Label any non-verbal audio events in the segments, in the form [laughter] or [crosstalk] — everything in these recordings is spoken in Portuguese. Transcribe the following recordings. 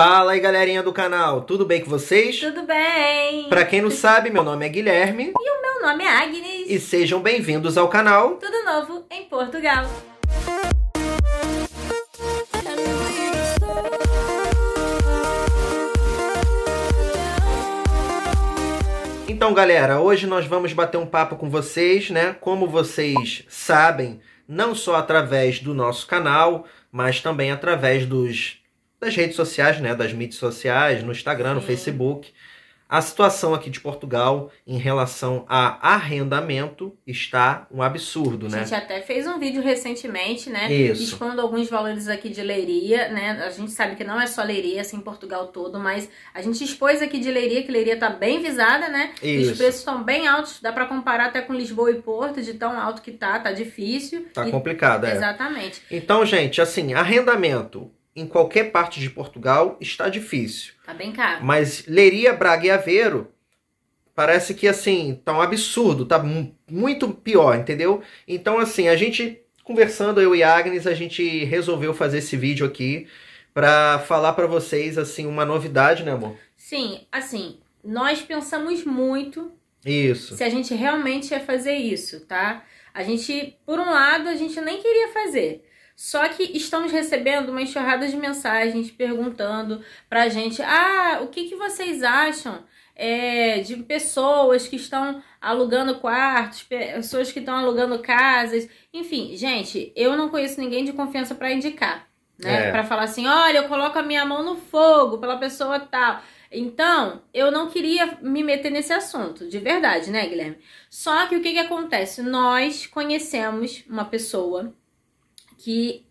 Fala aí, galerinha do canal, tudo bem com vocês? Tudo bem! Pra quem não sabe, meu nome é Guilherme. E o meu nome é Agnes. E sejam bem-vindos ao canal Tudo Novo em Portugal. Então, galera, hoje nós vamos bater um papo com vocês, né? Como vocês sabem, não só através do nosso canal, mas também através dos das redes sociais, né, das mídias sociais, no Instagram, no Facebook. A situação aqui de Portugal em relação a arrendamento está um absurdo, né? A gente até fez um vídeo recentemente, né? Isso. Expondo alguns valores aqui de Leiria, né? A gente sabe que não é só Leiria, assim, Portugal todo, mas a gente expôs aqui de Leiria, que Leiria tá bem visada, né? Isso. Os preços estão bem altos, dá para comparar até com Lisboa e Porto, de tão alto que tá, tá difícil. Tá e... complicado, é. Exatamente. Então, gente, assim, arrendamento em qualquer parte de Portugal está difícil. Tá bem caro. Mas Leiria, Braga e Aveiro parece que assim, tá um absurdo, tá muito pior, entendeu? Então assim, a gente conversando eu e Agnes, a gente resolveu fazer esse vídeo aqui para falar para vocês assim uma novidade, né, amor? Sim, assim, nós pensamos muito isso. Se a gente realmente ia fazer isso, tá? A gente, por um lado, a gente nem queria fazer. Só que estamos recebendo uma enxurrada de mensagens perguntando pra gente: ah, o que, que vocês acham é, de pessoas que estão alugando quartos, pessoas que estão alugando casas. Enfim, gente, eu não conheço ninguém de confiança para indicar, né? É. Para falar assim: olha, eu coloco a minha mão no fogo pela pessoa tal. Então, eu não queria me meter nesse assunto, de verdade, né, Guilherme? Só que o que, que acontece? Nós conhecemos uma pessoa que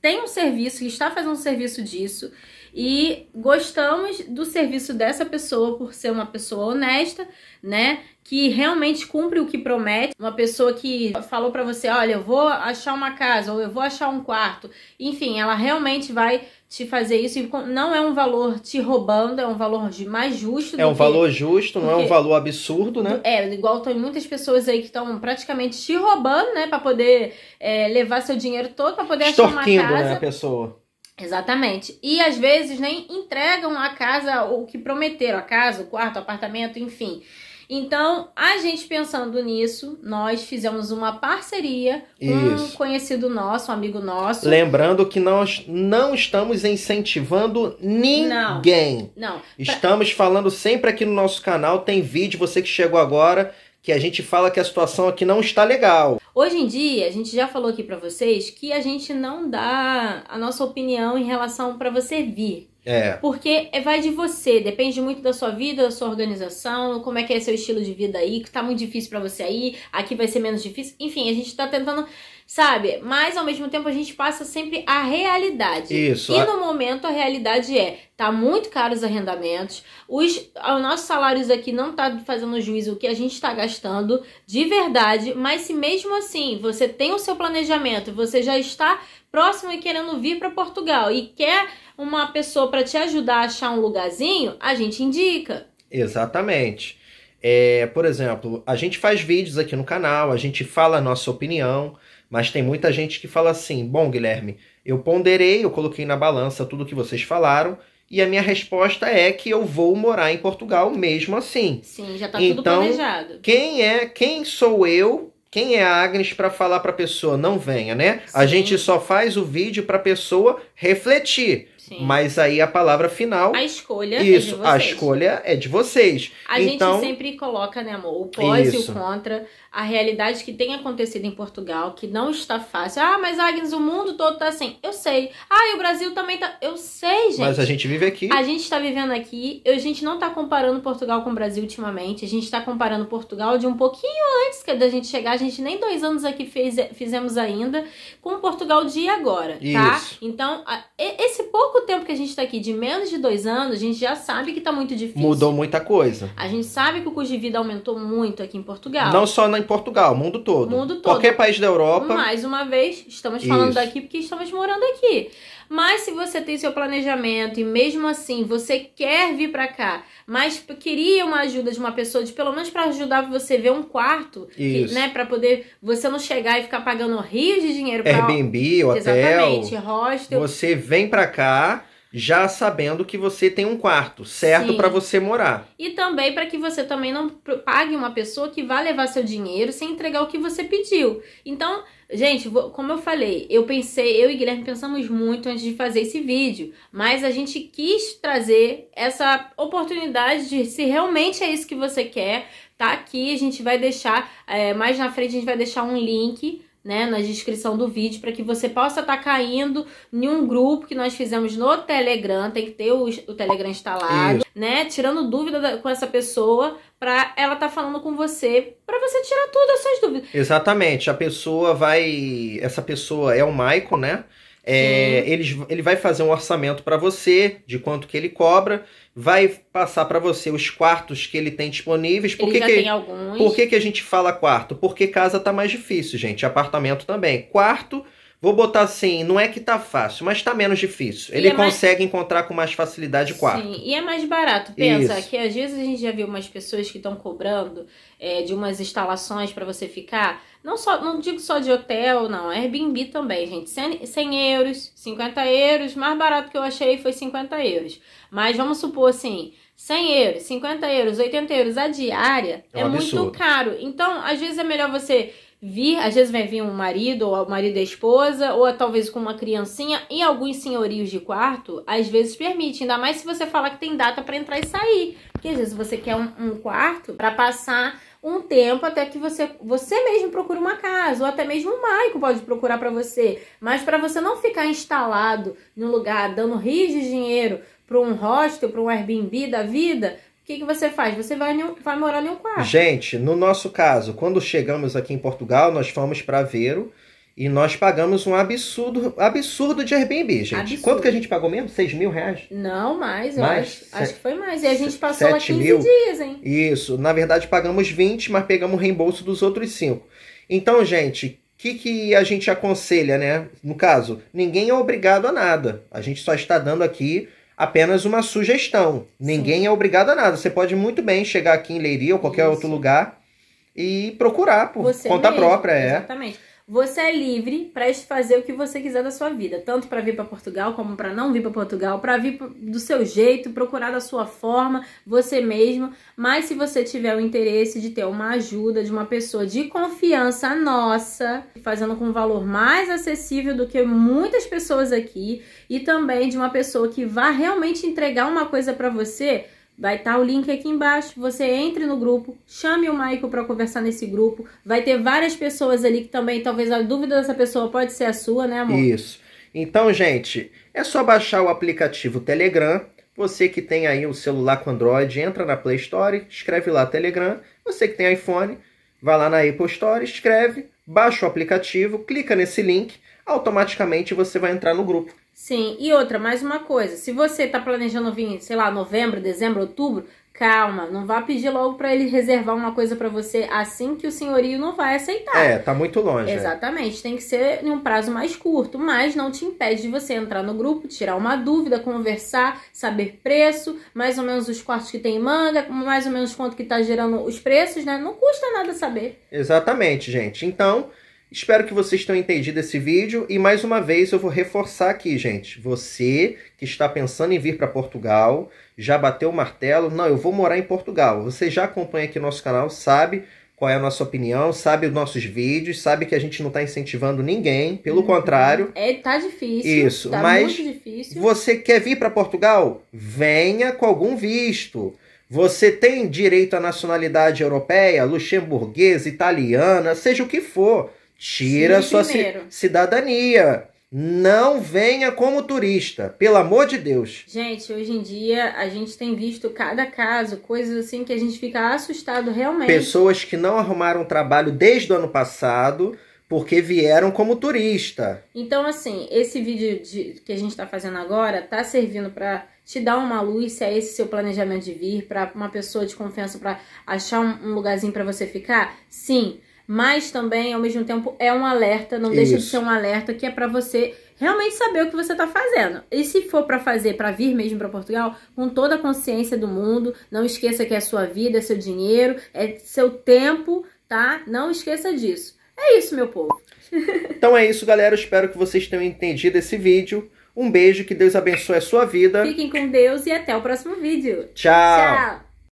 tem um serviço, que está fazendo um serviço disso e gostamos do serviço dessa pessoa por ser uma pessoa honesta, né? que realmente cumpre o que promete, uma pessoa que falou para você, olha, eu vou achar uma casa ou eu vou achar um quarto, enfim, ela realmente vai te fazer isso. Não é um valor te roubando, é um valor mais justo. É um que, valor justo, não é um valor absurdo, né? É, igual tem muitas pessoas aí que estão praticamente te roubando, né, para poder é, levar seu dinheiro todo para poder achar uma né, casa. Né, a pessoa. Exatamente. E às vezes nem entregam a casa o que prometeram, a casa, o quarto, o apartamento, enfim. Então, a gente pensando nisso, nós fizemos uma parceria com um conhecido nosso, um amigo nosso. Lembrando que nós não estamos incentivando ninguém. Não. não. Estamos falando sempre aqui no nosso canal, tem vídeo, você que chegou agora, que a gente fala que a situação aqui não está legal. Hoje em dia, a gente já falou aqui para vocês que a gente não dá a nossa opinião em relação para você vir. É. Porque é, vai de você, depende muito da sua vida, da sua organização, como é que é seu estilo de vida aí, que tá muito difícil para você aí, aqui vai ser menos difícil. Enfim, a gente tá tentando, sabe? Mas ao mesmo tempo a gente passa sempre a realidade. Isso. E no momento a realidade é, tá muito caro os arrendamentos, os, os nossos salários aqui não tá fazendo juízo o que a gente tá gastando de verdade, mas se mesmo assim você tem o seu planejamento, você já está próximo e querendo vir para Portugal e quer uma pessoa para te ajudar a achar um lugarzinho, a gente indica. Exatamente. É, por exemplo, a gente faz vídeos aqui no canal, a gente fala a nossa opinião, mas tem muita gente que fala assim: bom, Guilherme, eu ponderei, eu coloquei na balança tudo que vocês falaram, e a minha resposta é que eu vou morar em Portugal mesmo assim. Sim, já tá então, tudo planejado. Quem é, quem sou eu? Quem é a Agnes para falar para a pessoa não venha, né? Sim. A gente só faz o vídeo para a pessoa refletir. Mas aí a palavra final. A escolha isso, é de vocês. A escolha é de vocês. A então, gente sempre coloca, né, amor, o pós isso. e o contra, a realidade que tem acontecido em Portugal, que não está fácil. Ah, mas Agnes, o mundo todo tá assim. Eu sei. Ah, e o Brasil também tá. Eu sei, gente. Mas a gente vive aqui. A gente está vivendo aqui. A gente não tá comparando Portugal com o Brasil ultimamente. A gente tá comparando Portugal de um pouquinho antes que da gente chegar. A gente nem dois anos aqui fez, fizemos ainda, com Portugal de agora, tá? Isso. Então, esse pouco pouco tempo que a gente está aqui, de menos de dois anos, a gente já sabe que está muito difícil. Mudou muita coisa. A gente sabe que o custo de vida aumentou muito aqui em Portugal. Não só em Portugal, mundo todo. Mundo todo. Qualquer país da Europa. Mais uma vez, estamos falando Isso. daqui porque estamos morando aqui. Mas se você tem seu planejamento e mesmo assim você quer vir para cá, mas queria uma ajuda de uma pessoa, de pelo menos para ajudar você a ver um quarto, que, né, para poder você não chegar e ficar pagando rios de dinheiro para Airbnb, hotel. Exatamente, hostel. Você vem para cá já sabendo que você tem um quarto certo para você morar. E também para que você também não pague uma pessoa que vá levar seu dinheiro sem entregar o que você pediu. Então, Gente, como eu falei, eu pensei, eu e Guilherme pensamos muito antes de fazer esse vídeo, mas a gente quis trazer essa oportunidade de se realmente é isso que você quer, tá aqui, a gente vai deixar, é, mais na frente a gente vai deixar um link né, na descrição do vídeo para que você possa estar tá caindo em um grupo que nós fizemos no Telegram, tem que ter o, o Telegram instalado, Isso. né, tirando dúvida da, com essa pessoa para ela estar tá falando com você, para você tirar todas as suas dúvidas. Exatamente, a pessoa vai, essa pessoa é o Maicon, né? É, eles, ele vai fazer um orçamento para você de quanto que ele cobra, vai passar para você os quartos que ele tem disponíveis. Por ele que, que tem alguns. Por que, que a gente fala quarto? Porque casa tá mais difícil, gente. Apartamento também. Quarto, vou botar assim, não é que tá fácil, mas tá menos difícil. Ele é consegue mais... encontrar com mais facilidade quarto. Sim, e é mais barato. Pensa Isso. que às vezes a gente já viu umas pessoas que estão cobrando é, de umas instalações para você ficar não, só, não digo só de hotel, não. Airbnb também, gente. 100, euros, 50 euros. Mais barato que eu achei foi 50 euros. Mas vamos supor assim, 100 euros, 50 euros, 80 euros a diária é, um é muito caro. Então, às vezes é melhor você vir, às vezes vai vir um marido, ou o marido e a esposa, ou talvez com uma criancinha, e alguns senhorios de quarto, às vezes permite, ainda mais se você falar que tem data para entrar e sair. Porque às vezes você quer um, um quarto para passar um tempo até que você você mesmo procure uma casa, ou até mesmo o Maico pode procurar para você. Mas para você não ficar instalado no lugar, dando rios de dinheiro para um hostel, para um Airbnb da vida, o que, que você faz? Você vai, vai morar em um quarto. Gente, no nosso caso, quando chegamos aqui em Portugal, nós fomos para Aveiro e nós pagamos um absurdo, absurdo de Airbnb, gente. Absurdo. Quanto que a gente pagou mesmo? 6 mil reais? Não, mais, mais acho, acho. que foi mais. E a gente passou lá 15 mil. dias, hein? Isso. Na verdade, pagamos 20, mas pegamos reembolso dos outros 5. Então, gente, o que, que a gente aconselha, né? No caso, ninguém é obrigado a nada. A gente só está dando aqui apenas uma sugestão. Ninguém Sim. é obrigado a nada. Você pode muito bem chegar aqui em Leiria ou qualquer Isso. outro lugar e procurar por Você conta mesmo, própria. É. Exatamente. Você é livre para fazer o que você quiser da sua vida, tanto para vir para Portugal como para não vir para Portugal, para vir do seu jeito, procurar da sua forma, você mesmo. Mas se você tiver o interesse de ter uma ajuda de uma pessoa de confiança nossa, fazendo com um valor mais acessível do que muitas pessoas aqui, e também de uma pessoa que vá realmente entregar uma coisa para você Vai estar tá o link aqui embaixo. Você entre no grupo, chame o Maico para conversar nesse grupo. Vai ter várias pessoas ali que também, talvez a dúvida dessa pessoa pode ser a sua, né, amor? Isso. Então, gente, é só baixar o aplicativo Telegram. Você que tem aí o celular com Android, entra na Play Store, escreve lá Telegram. Você que tem iPhone, vai lá na Apple Store, escreve baixa o aplicativo, clica nesse link, automaticamente você vai entrar no grupo. Sim, e outra, mais uma coisa, se você está planejando vir, sei lá, novembro, dezembro, outubro, Calma, não vá pedir logo para ele reservar uma coisa para você assim que o senhorio não vai aceitar. É, tá muito longe. É. Exatamente, é. tem que ser em um prazo mais curto, mas não te impede de você entrar no grupo, tirar uma dúvida, conversar, saber preço, mais ou menos os quartos que tem manga, mais ou menos quanto que tá gerando os preços, né? Não custa nada saber. Exatamente, gente. Então, Espero que vocês tenham entendido esse vídeo e mais uma vez eu vou reforçar aqui, gente. Você que está pensando em vir para Portugal, já bateu o martelo, não, eu vou morar em Portugal. Você já acompanha aqui nosso canal, sabe qual é a nossa opinião, sabe os nossos vídeos, sabe que a gente não está incentivando ninguém, pelo uhum. contrário. É, tá difícil. Isso, tá mas muito difícil. você quer vir para Portugal? Venha com algum visto. Você tem direito à nacionalidade europeia, luxemburguesa, italiana, seja o que for. Tira Sim, sua ci cidadania. Não venha como turista, pelo amor de Deus. Gente, hoje em dia a gente tem visto cada caso, coisas assim que a gente fica assustado realmente. Pessoas que não arrumaram trabalho desde o ano passado porque vieram como turista. Então, assim, esse vídeo de, que a gente está fazendo agora está servindo para te dar uma luz se é esse seu planejamento de vir, para uma pessoa de confiança para achar um, um lugarzinho para você ficar? Sim, mas também, ao mesmo tempo, é um alerta, não deixa Isso. de ser um alerta que é para você realmente saber o que você está fazendo. E se for para fazer, para vir mesmo para Portugal, com toda a consciência do mundo, não esqueça que é sua vida, é seu dinheiro, é seu tempo, tá? Não esqueça disso. É isso, meu povo. [laughs] então é isso, galera. espero que vocês tenham entendido esse vídeo. Um beijo, que Deus abençoe a sua vida. Fiquem com Deus e até o próximo vídeo. Tchau. Tchau.